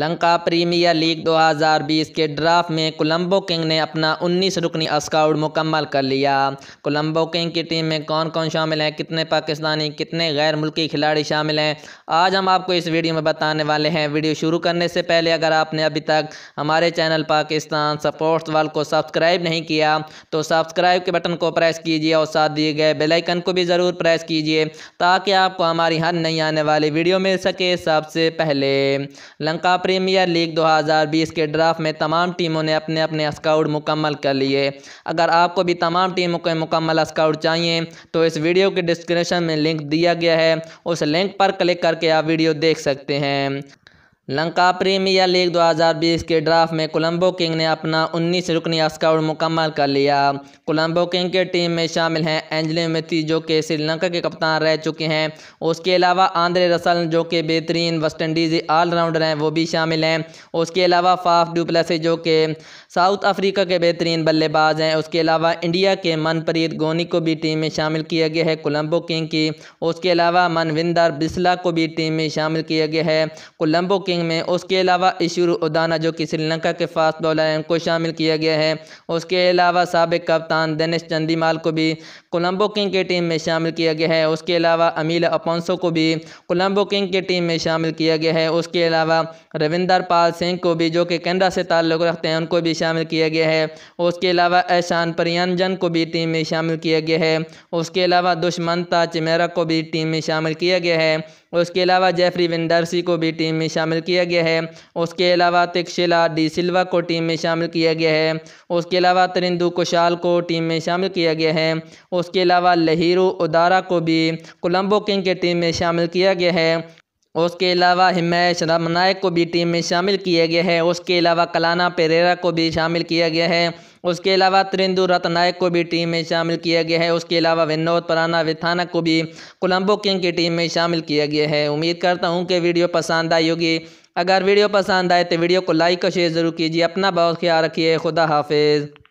Lanka premiere league 2020 के draft में Colombo king ने अपना 19 रुकनी स्काउट मुकम्मल कर लिया कोलंबो किंग की टीम में कौन कौन शामिल हैं कितने पाकिस्तानी कितने गैर मुल्की खिलाड़ी शामिल हैं आज हम आपको इस वीडियो में बताने वाले हैं वीडियो शुरू करने से पहले अगर आपने अभी तक हमारे चैनल पाकिस्तान सपोर्ट्स वाल को सब्सक्राइब नहीं किया तो सब्सक्राइब के बटन को प्रेस कीजिए और साथ दिए गए बेलाइकन को भी ज़रूर प्रेस कीजिए ताकि आपको हमारी हर नई आने वाली वीडियो मिल सके सबसे पहले लंका प्रीमियर लीग 2020 के ड्राफ्ट में तमाम टीमों ने अपने अपने स्काउट मुकम्मल कर लिए अगर आपको भी तमाम टीमों के मुकम्मल स्काउट चाहिए तो इस वीडियो के डिस्क्रिप्शन में लिंक दिया गया है उस लिंक पर क्लिक करके आप वीडियो देख सकते हैं लंका प्रीमियर लीग 2020 के ड्राफ्ट में कोलंबो किंग ने अपना 19 रुकनी स्काउट मुकम्मल कर लिया कोलंबो किंग के टीम में शामिल हैं एंजलिन मिथी जो कि श्रीलंका के कप्तान रह चुके हैं उसके अलावा आंद्रे रसल जो कि बेहतरीन वेस्ट इंडीज ऑलराउंडर हैं वो भी शामिल हैं उसके अलावा फाफ डुप्लेसी जो कि साउथ अफ्रीका के बेहतरीन बल्लेबाज हैं उसके अलावा इंडिया के मनप्रीत गोनी को भी टीम में शामिल किया गया है कोलंबो किंग की उसके अलावा मनविंदर बिस्ला को भी टीम में शामिल किया गया है कोलंबो किंग रैंकिंग में उसके अलावा इशूर उदाना जो कि श्रीलंका के फास्ट बॉलर हैं उनको शामिल किया गया है उसके अलावा सबक कप्तान दिनेश चंदीमाल को भी कोलंबो किंग की टीम में शामिल किया गया है उसके अलावा अमील अपोंसो को भी कोलंबो किंग की टीम में शामिल किया गया है उसके अलावा रविंदर पाल सिंह को भी जो कि कैनडा से ताल्लुक़ रखते हैं उनको भी शामिल किया गया है उसके अलावा एहसान परियंजन को भी टीम में शामिल किया गया है उसके अलावा दुश्मनता चिमेरा को भी टीम में शामिल किया गया है उसके अलावा जेफरी विंडरसी को भी टीम में शामिल किया गया है उसके अलावा तिक्शिला डी सिल्वा को टीम में शामिल किया गया है उसके अलावा तरिंदू कुशाल को टीम में शामिल किया गया है उसके अलावा लहीरू उदारा को भी कोलम्बो किंग के टीम में शामिल किया गया है उसके अलावा हिमेश रामनायक को भी टीम में शामिल किया गया है उसके अलावा कलाना पेरेरा को भी शामिल किया गया है उसके अलावा त्रिंदु नायक को भी टीम में शामिल किया गया है उसके अलावा विनोद पराना विथानक को भी कोलंबो किंग की टीम में शामिल किया गया है उम्मीद करता हूँ कि वीडियो पसंद आई होगी अगर वीडियो पसंद आए तो वीडियो को लाइक और शेयर ज़रूर कीजिए अपना बहुत ख्याल रखिए खुदा हाफिज़